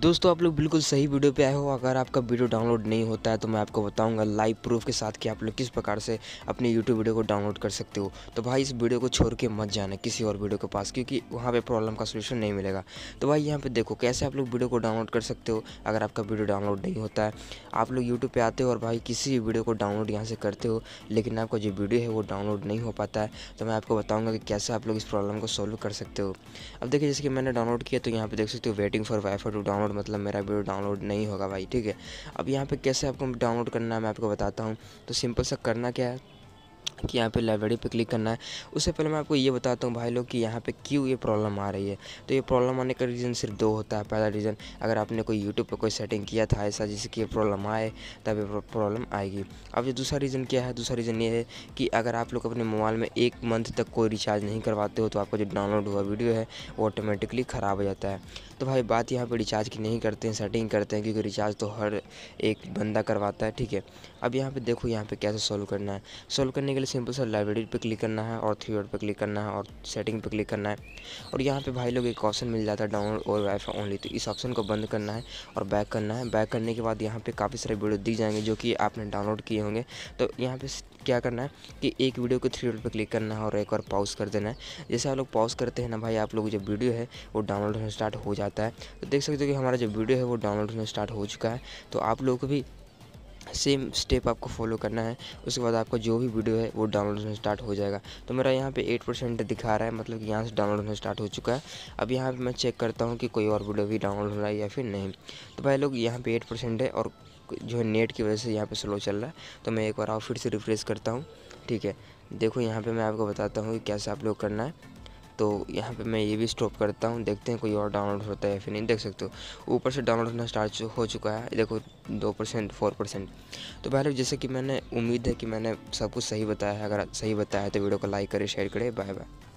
दोस्तों आप लोग बिल्कुल सही वीडियो पे आए हो अगर आपका वीडियो डाउनलोड नहीं होता है तो मैं आपको बताऊंगा लाइव प्रूफ के साथ कि आप लोग किस प्रकार से अपने यूट्यूब वीडियो को डाउनलोड कर सकते हो तो भाई इस वीडियो को छोड़ के मत जाना किसी और वीडियो के पास क्योंकि वहाँ पे प्रॉब्लम का सोल्यूशन नहीं मिलेगा तो भाई यहाँ पर देखो कैसे आप लोग वीडियो को डाउनलोड कर सकते हो अगर आपका वीडियो डाउनलोड नहीं होता है आप लोग यूट्यूब पर आते हो और भाई किसी भी वीडियो को डाउनलोड यहाँ से करते हो लेकिन आपका जो वीडियो है वो डाउनलोड नहीं हो पाता है तो मैं आपको बताऊँगा कि कैसे आप लोग इस प्रॉब्लम को सॉल्व कर सकते हो अब देखिए जैसे कि मैंने डाउनलोड किया तो यहाँ पर देख सकते हो waiting for WiFi to download download मतलब मेरा वीडियो डाउनलोड नहीं होगा भाई ठीक है अब यहाँ पे कैसे आपको डाउनलोड करना है मैं आपको बताता हूँ तो सिंपल सा करना क्या है कि यहाँ पे लाइब्रेरी पे क्लिक करना है उससे पहले मैं आपको ये बताता हूँ भाई लोग कि यहाँ पे क्यों ये प्रॉब्लम आ रही है तो ये प्रॉब्लम आने का रीज़न सिर्फ दो होता है पहला रीज़न अगर आपने कोई यूट्यूब पे कोई सेटिंग किया था ऐसा जिससे कि प्रॉब्लम आए तब ये प्रॉब्लम आएगी अब जो दूसरा रीज़न क्या है दूसरा रीज़न ये है कि अगर आप लोग अपने मोबाइल में एक मंथ तक कोई रिचार्ज नहीं करवाते हो तो आपका जो डाउनलोड हुआ वीडियो है वो ऑटोमेटिकली ख़राब हो जाता है तो भाई बात यहाँ पर रिचार्ज की नहीं करते हैं सेटिंग करते हैं क्योंकि रिचार्ज तो हर एक बंदा करवाता है ठीक है अब यहाँ पर देखो यहाँ पर कैसे सॉल्व करना है सॉल्व करने के लिए सिंपल सा लाइब्रेरी पे क्लिक करना है और थ्री पे क्लिक करना है और सेटिंग पे क्लिक करना है और यहाँ पे भाई लोग एक ऑप्शन मिल जाता है डाउनलोड और वाईफाई ओनली तो इस ऑप्शन को बंद करना है और बैक करना है बैक करने के बाद यहाँ पर काफ़ी सारे वीडियो दिख जाएंगे जो कि आपने डाउनलोड किए होंगे तो यहाँ पर क्या करना है कि एक वीडियो को थ्री पे क्लिक करना है और एक बार पॉज कर देना है जैसे आप लोग पॉज करते हैं ना भाई आप लोग जो वीडियो है वो डाउनलोड होना स्टार्ट हो जाता है तो देख सकते हो कि हमारा जो वीडियो है वो डाउनलोड होना स्टार्ट हो चुका है तो आप लोग भी सेम स्टेप आपको फॉलो करना है उसके बाद आपका जो भी वीडियो है वो डाउनलोड होना स्टार्ट हो जाएगा तो मेरा यहाँ पे 8 परसेंट दिखा रहा है मतलब कि यहाँ से डाउनलोड होना स्टार्ट हो चुका है अब यहाँ पे मैं चेक करता हूँ कि कोई और वीडियो भी डाउनलोड हो रहा है या फिर नहीं तो भाई लोग यहाँ पे एट परसेंट है और जो है नेट की वजह से यहाँ पर स्लो चल रहा है तो मैं एक बार और फिर से रिफ्रेश करता हूँ ठीक है देखो यहाँ पर मैं आपको बताता हूँ कि कैसे आप लोग करना है तो यहाँ पे मैं ये भी स्टॉप करता हूँ देखते हैं कोई और डाउनलोड होता है फिर नहीं देख सकते हो ऊपर से डाउनलोड होना स्टार्ट हो चुका है देखो दो परसेंट फोर परसेंट तो भाई जैसे कि मैंने उम्मीद है कि मैंने सब कुछ सही बताया है अगर सही बताया है तो वीडियो को लाइक करें शेयर करें बाय बाय